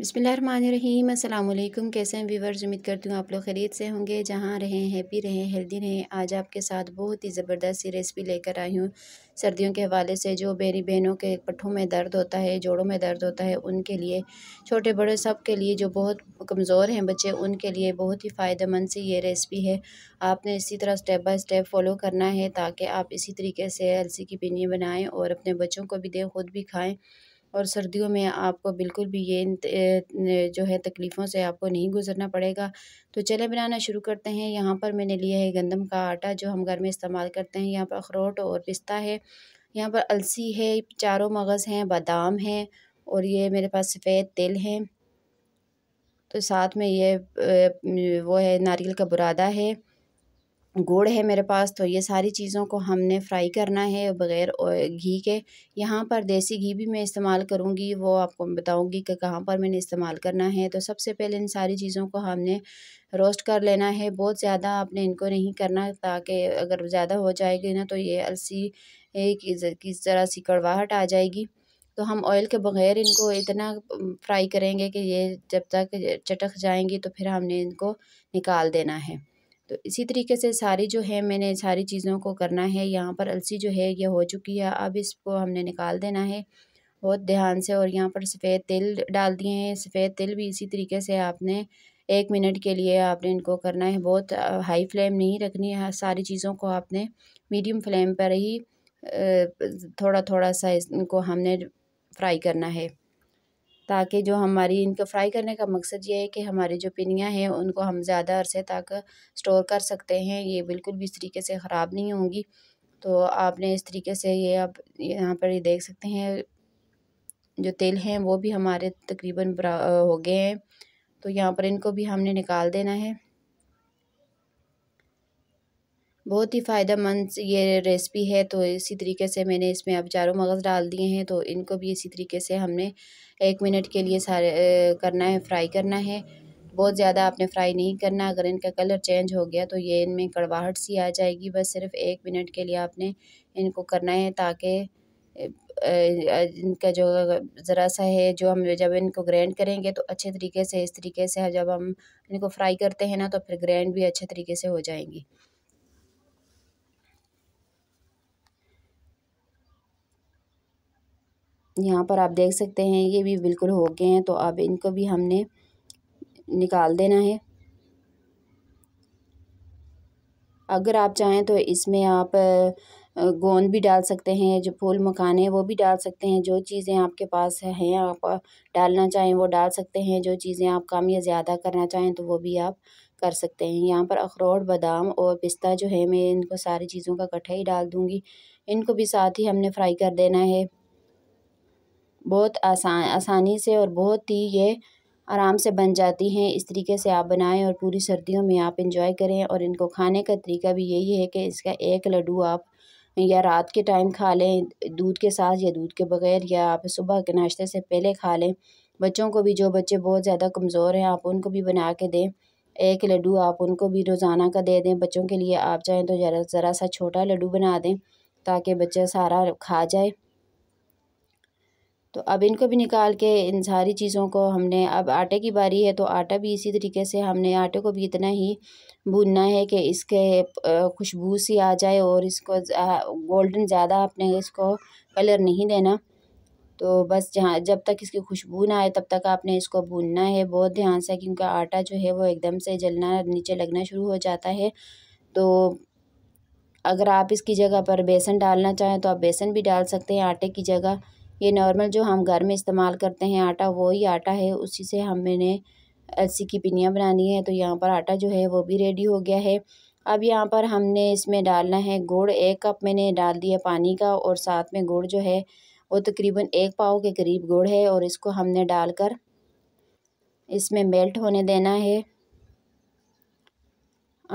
बिसमीम अल्लाम कैसे हैं व्यूवर्स उम्मीद करती हूँ आप लोग खरीद से होंगे जहाँ रहें हैप्पी रहें हेल्दी रहें आज आपके साथ बहुत ही ज़बरदस्त सी रेसिपी लेकर आई हूँ सर्दियों के हवाले से जो मेरी बहनों के पट्ठों में दर्द होता है जोड़ों में दर्द होता है उनके लिए छोटे बड़े सब के लिए जो बहुत कमज़ोर हैं बच्चे उनके लिए बहुत ही फ़ायदेमंद सी ये रेसिपी है आपने इसी तरह स्टेप बाय स्टेप फॉलो करना है ताकि आप इसी तरीके से अलसी की पिनी बनाएँ और अपने बच्चों को भी दें खुद भी खाएँ और सर्दियों में आपको बिल्कुल भी ये जो है तकलीफ़ों से आपको नहीं गुज़रना पड़ेगा तो चले बनाना शुरू करते हैं यहाँ पर मैंने लिया है गंदम का आटा जो हम घर में इस्तेमाल करते हैं यहाँ पर अखरोट और पिस्ता है यहाँ पर अलसी है चारों मगज़ हैं बादाम हैं और ये मेरे पास सफ़ेद तेल हैं तो साथ में ये वो है नारियल का बुरादा है गुड़ है मेरे पास तो ये सारी चीज़ों को हमने फ्राई करना है बग़ैर घी के यहाँ पर देसी घी भी मैं इस्तेमाल करूँगी वो आपको बताऊँगी कि कहाँ पर मैंने इस्तेमाल करना है तो सबसे पहले इन सारी चीज़ों को हमने रोस्ट कर लेना है बहुत ज़्यादा आपने इनको नहीं करना ताकि अगर ज़्यादा हो जाएगी ना तो ये अलसी एक किस तरह सी कड़वाहट आ जाएगी तो हम ऑयल के बग़ैर इनको इतना फ्राई करेंगे कि ये जब तक चटक जाएंगी तो फिर हमने इनको निकाल देना है तो इसी तरीके से सारी जो है मैंने सारी चीज़ों को करना है यहाँ पर अलसी जो है ये हो चुकी है अब इसको हमने निकाल देना है बहुत ध्यान से और यहाँ पर सफ़ेद तिल डाल दिए हैं सफ़ेद तिल भी इसी तरीके से आपने एक मिनट के लिए आपने इनको करना है बहुत हाई फ्लेम नहीं रखनी है सारी चीज़ों को आपने मीडियम फ्लेम पर ही थोड़ा थोड़ा सा इनको हमने फ्राई करना है ताकि जो हमारी इनको फ़्राई करने का मकसद ये है कि हमारी जो पिनियाँ हैं उनको हम ज़्यादा अरसे तक स्टोर कर सकते हैं ये बिल्कुल भी इस तरीके से ख़राब नहीं होंगी तो आपने इस तरीके से ये आप यहाँ पर ये देख सकते हैं जो तेल हैं वो भी हमारे तकरीबन हो गए हैं तो यहाँ पर इनको भी हमने निकाल देना है बहुत ही फ़ायदेमंद ये रेसिपी है तो इसी तरीके से मैंने इसमें अब चारों मगज़ डाल दिए हैं तो इनको भी इसी तरीके से हमने एक मिनट के लिए सारे करना है फ्राई करना है बहुत ज़्यादा आपने फ्राई नहीं करना अगर इनका कलर चेंज हो गया तो ये इनमें कड़वाहट सी आ जाएगी बस सिर्फ एक मिनट के लिए आपने इनको करना है ताकि इनका जो ज़रा सा है जो हम जब इनको ग्रैंड करेंगे तो अच्छे तरीके से इस तरीके से जब हम इनको फ्राई करते हैं ना तो फिर ग्रैंड भी अच्छे तरीके से हो जाएंगी यहाँ पर आप देख सकते हैं ये भी बिल्कुल हो गए हैं तो अब इनको भी हमने निकाल देना है अगर आप चाहें तो इसमें आप गोंद भी डाल सकते हैं जो फूल मखाने वो भी डाल सकते हैं जो चीज़ें आपके पास हैं आप डालना चाहें वो डाल सकते हैं जो चीज़ें आप कम या ज़्यादा करना चाहें तो वो भी आप कर सकते हैं यहाँ पर अखरोट बादाम और पिस्ता जो है मैं इनको सारी चीज़ों का कट्ठा ही डाल दूँगी इनको भी साथ ही हमने फ्राई कर देना है बहुत आसान आसानी से और बहुत ही ये आराम से बन जाती हैं इस तरीके से आप बनाएं और पूरी सर्दियों में आप इंजॉय करें और इनको खाने का तरीका भी यही है कि इसका एक लड्डू आप या रात के टाइम खा लें दूध के साथ या दूध के बगैर या आप सुबह के नाश्ते से पहले खा लें बच्चों को भी जो बच्चे बहुत ज़्यादा कमज़ोर हैं आप उनको भी बना के दें एक लड्डू आप उनको भी रोज़ाना का दे दें बच्चों के लिए आप चाहें तो ज़रा ज़रा सा छोटा लड्डू बना दें ताकि बच्चा सारा खा जाए तो अब इनको भी निकाल के इन सारी चीज़ों को हमने अब आटे की बारी है तो आटा भी इसी तरीके से हमने आटे को भी इतना ही भूनना है कि इसके खुशबू सी आ जाए और इसको गोल्डन ज़्यादा आपने इसको कलर नहीं देना तो बस जहाँ जब तक इसकी खुशबू ना आए तब तक आपने इसको भूनना है बहुत ध्यान से क्योंकि आटा जो है वो एकदम से जलना नीचे लगना शुरू हो जाता है तो अगर आप इसकी जगह पर बेसन डालना चाहें तो आप बेसन भी डाल सकते हैं आटे की जगह ये नॉर्मल जो हम घर में इस्तेमाल करते हैं आटा वही आटा है उसी से हम मैंने अलसी की पिनियाँ बनानी है तो यहाँ पर आटा जो है वो भी रेडी हो गया है अब यहाँ पर हमने इसमें डालना है गुड़ एक कप मैंने डाल दिया पानी का और साथ में गुड़ जो है वो तकरीबन एक पाव के करीब गुड़ है और इसको हमने डालकर इसमें मेल्ट होने देना है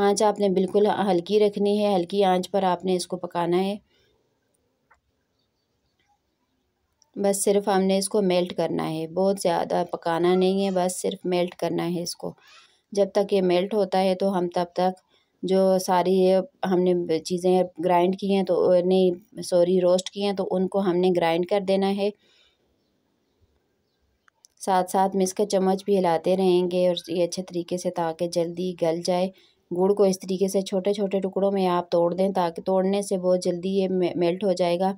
आंच आपने बिल्कुल हल्की रखनी है हल्की आंच पर आपने इसको पकाना है बस सिर्फ हमने इसको मेल्ट करना है बहुत ज़्यादा पकाना नहीं है बस सिर्फ मेल्ट करना है इसको जब तक ये मेल्ट होता है तो हम तब तक जो सारी ये हमने चीज़ें ग्राइंड की हैं तो नहीं सॉरी रोस्ट की हैं तो उनको हमने ग्राइंड कर देना है साथ साथ में इसका चम्मच भी हिलाते रहेंगे और ये अच्छे तरीके से ताकि जल्दी गल जाए गुड़ को इस तरीके से छोटे छोटे टुकड़ों में आप तोड़ दें ताकि तोड़ने से बहुत जल्दी ये मेल्ट हो जाएगा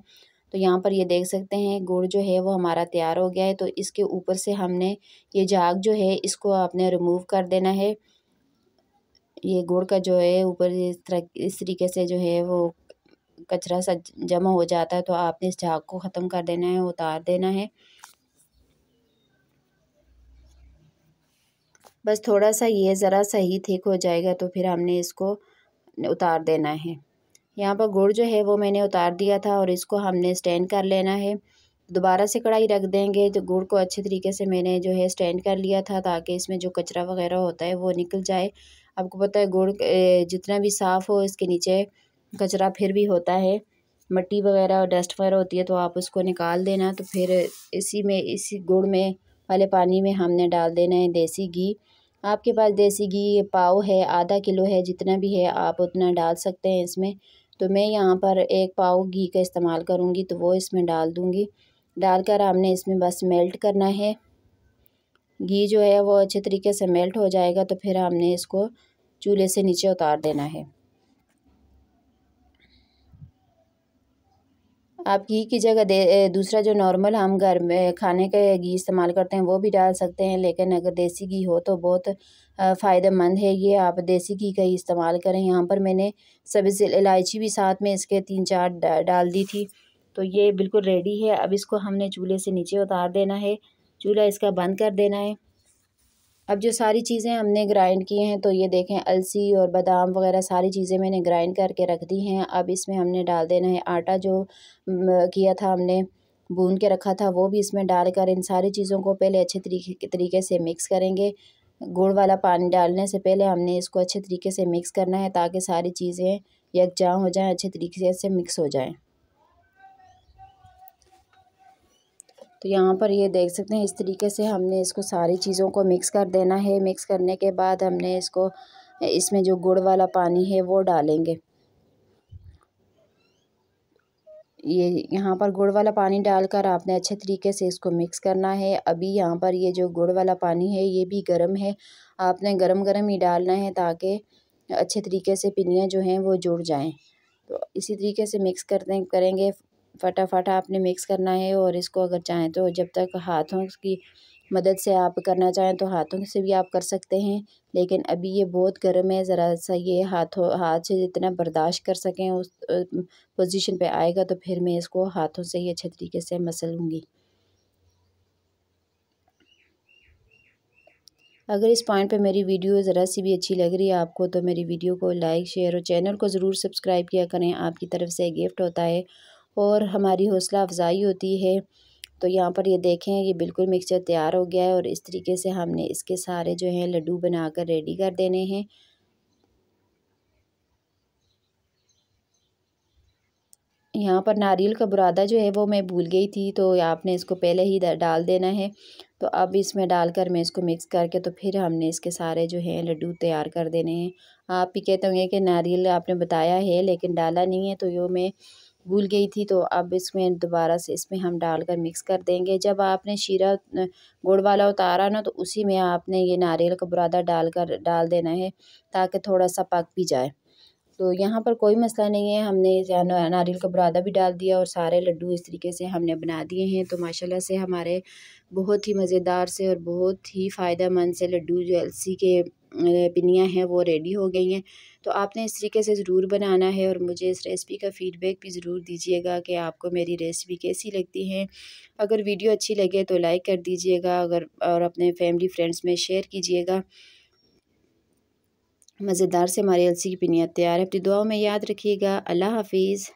तो यहाँ पर ये देख सकते हैं गुड़ जो है वो हमारा तैयार हो गया है तो इसके ऊपर से हमने ये जाग जो है इसको आपने रिमूव कर देना है ये गुड़ का जो है ऊपर इस तरह इस तरीके से जो है वो कचरा सा जमा हो जाता है तो आपने इस झाग को ख़त्म कर देना है उतार देना है बस थोड़ा सा ये ज़रा सही ठीक हो जाएगा तो फिर हमने इसको उतार देना है यहाँ पर गुड़ जो है वो मैंने उतार दिया था और इसको हमने स्टैंड कर लेना है दोबारा से कढ़ाई रख देंगे तो गुड़ को अच्छे तरीके से मैंने जो है स्टैंड कर लिया था ताकि इसमें जो कचरा वगैरह होता है वो निकल जाए आपको पता है गुड़ जितना भी साफ़ हो इसके नीचे कचरा फिर भी होता है मिट्टी वगैरह और डस्ट वगैरह होती है तो आप उसको निकाल देना तो फिर इसी में इसी गुड़ में वाले पानी में हमने डाल देना है देसी घी आपके पास देसी घी पाव है आधा किलो है जितना भी है आप उतना डाल सकते हैं इसमें तो मैं यहाँ पर एक पाव घी का इस्तेमाल करूँगी तो वो इसमें डाल दूँगी डालकर हमने इसमें बस मेल्ट करना है घी जो है वो अच्छे तरीके से मेल्ट हो जाएगा तो फिर हमने इसको चूल्हे से नीचे उतार देना है आप घी की जगह दूसरा जो नॉर्मल हम घर में खाने के घी इस्तेमाल करते हैं वो भी डाल सकते हैं लेकिन अगर देसी घी हो तो बहुत फ़ायदेमंद है ये आप देसी घी का ही इस्तेमाल करें यहाँ पर मैंने सब्ज़ी इलायची भी साथ में इसके तीन चार डा, डाल दी थी तो ये बिल्कुल रेडी है अब इसको हमने चूल्हे से नीचे उतार देना है चूल्हा इसका बंद कर देना है अब जो सारी चीज़ें हमने ग्राइंड किए हैं तो ये देखें अलसी और बादाम वगैरह सारी चीज़ें मैंने ग्राइंड करके रख दी हैं अब इसमें हमने डाल देना है आटा जो किया था हमने भून के रखा था वो भी इसमें डालकर इन सारी चीज़ों को पहले अच्छे तरीके तरीके से मिक्स करेंगे गुड़ वाला पानी डालने से पहले हमने इसको अच्छे तरीके से मिक्स करना है ताकि सारी चीज़ें यकजा हो जाएँ अच्छे तरीके से मिक्स हो जाएँ तो यहाँ पर ये देख सकते हैं इस तरीके से हमने इसको सारी चीज़ों को मिक्स कर देना है मिक्स करने के बाद हमने इसको इसमें जो गुड़ वाला पानी है वो डालेंगे ये यहाँ पर गुड़ वाला पानी डालकर आपने अच्छे तरीके से इसको मिक्स करना है अभी यहाँ पर ये जो गुड़ वाला पानी है ये भी गर्म है आपने गर्म गर्म ही डालना है ताकि अच्छे तरीके से पिनियाँ जो हैं वो जुड़ जाएं तो इसी तरीके से मिक्स करते करेंगे फटाफट आपने मिक्स करना है और इसको अगर चाहें तो जब तक हाथों की मदद से आप करना चाहें तो हाथों से भी आप कर सकते हैं लेकिन अभी ये बहुत गर्म है ज़रा सा ये हाथों हाथ से जितना बर्दाश्त कर सकें उस पोजीशन पे आएगा तो फिर मैं इसको हाथों से ही अच्छे तरीके से मसलूँगी अगर इस पॉइंट पे मेरी वीडियो ज़रा सी भी अच्छी लग रही है आपको तो मेरी वीडियो को लाइक शेयर और चैनल को ज़रूर सब्सक्राइब किया करें आपकी तरफ से गिफ्ट होता है और हमारी हौसला अफज़ाई होती है तो यहाँ पर ये देखें ये बिल्कुल मिक्सचर तैयार हो गया है और इस तरीके से हमने इसके सारे जो हैं लड्डू बनाकर रेडी कर देने हैं यहाँ पर नारियल का बुरादा जो है वो मैं भूल गई थी तो आपने इसको पहले ही डाल देना है तो अब इसमें डालकर मैं इसको मिक्स करके तो फिर हमने इसके सारे जो हैं लड्डू तैयार कर देने हैं आप भी कहते होंगे कि नारियल आपने बताया है लेकिन डाला नहीं है तो यो मैं भूल गई थी तो अब इसमें दोबारा से इसमें हम डालकर मिक्स कर देंगे जब आपने शीरा गुड़ वाला उतारा ना तो उसी में आपने ये नारियल का बुरादा डालकर डाल देना है ताकि थोड़ा सा पक भी जाए तो यहाँ पर कोई मसला नहीं है हमने नारियल का बुरादा भी डाल दिया और सारे लड्डू इस तरीके से हमने बना दिए हैं तो माशाल्लाह से हमारे बहुत ही मज़ेदार से और बहुत ही फ़ायदेमंद से लड्डू जो एलसी के पिनियाँ हैं वो रेडी हो गई हैं तो आपने इस तरीके से ज़रूर बनाना है और मुझे इस रेसिपी का फ़ीडबैक भी ज़रूर दीजिएगा कि आपको मेरी रेसिपी कैसी लगती है अगर वीडियो अच्छी लगे तो लाइक कर दीजिएगा अगर और अपने फैमिली फ्रेंड्स में शेयर कीजिएगा मज़ेदार से हमारी अलसी की पिनियाँ तैयार है अपनी दुआओं में याद रखिएगा अल्लाह हाफिज़